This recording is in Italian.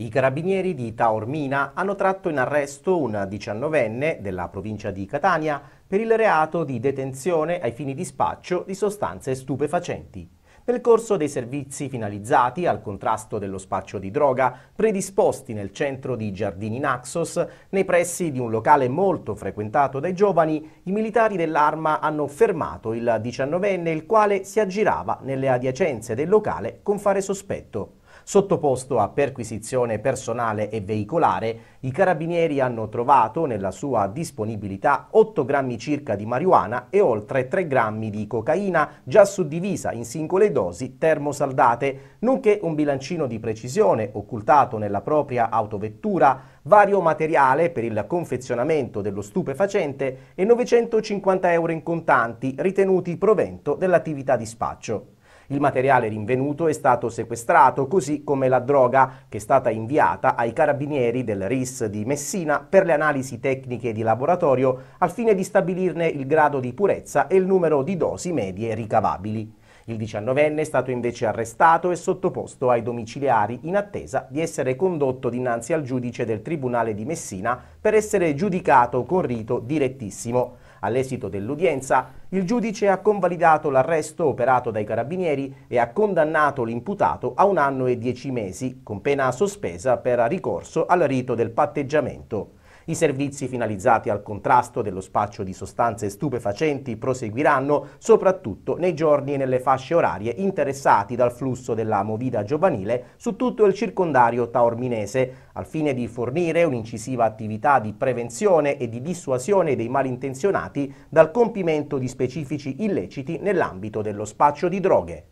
I carabinieri di Taormina hanno tratto in arresto un 19enne della provincia di Catania per il reato di detenzione ai fini di spaccio di sostanze stupefacenti. Nel corso dei servizi finalizzati al contrasto dello spaccio di droga predisposti nel centro di Giardini Naxos, nei pressi di un locale molto frequentato dai giovani, i militari dell'arma hanno fermato il 19enne il quale si aggirava nelle adiacenze del locale con fare sospetto. Sottoposto a perquisizione personale e veicolare, i carabinieri hanno trovato nella sua disponibilità 8 grammi circa di marijuana e oltre 3 grammi di cocaina già suddivisa in singole dosi termosaldate, nonché un bilancino di precisione occultato nella propria autovettura, vario materiale per il confezionamento dello stupefacente e 950 euro in contanti ritenuti provento dell'attività di spaccio. Il materiale rinvenuto è stato sequestrato, così come la droga che è stata inviata ai carabinieri del RIS di Messina per le analisi tecniche di laboratorio al fine di stabilirne il grado di purezza e il numero di dosi medie ricavabili. Il 19enne è stato invece arrestato e sottoposto ai domiciliari in attesa di essere condotto dinanzi al giudice del Tribunale di Messina per essere giudicato con rito direttissimo. All'esito dell'udienza, il giudice ha convalidato l'arresto operato dai carabinieri e ha condannato l'imputato a un anno e dieci mesi, con pena sospesa per ricorso al rito del patteggiamento. I servizi finalizzati al contrasto dello spaccio di sostanze stupefacenti proseguiranno soprattutto nei giorni e nelle fasce orarie interessati dal flusso della movida giovanile su tutto il circondario taorminese, al fine di fornire un'incisiva attività di prevenzione e di dissuasione dei malintenzionati dal compimento di specifici illeciti nell'ambito dello spaccio di droghe.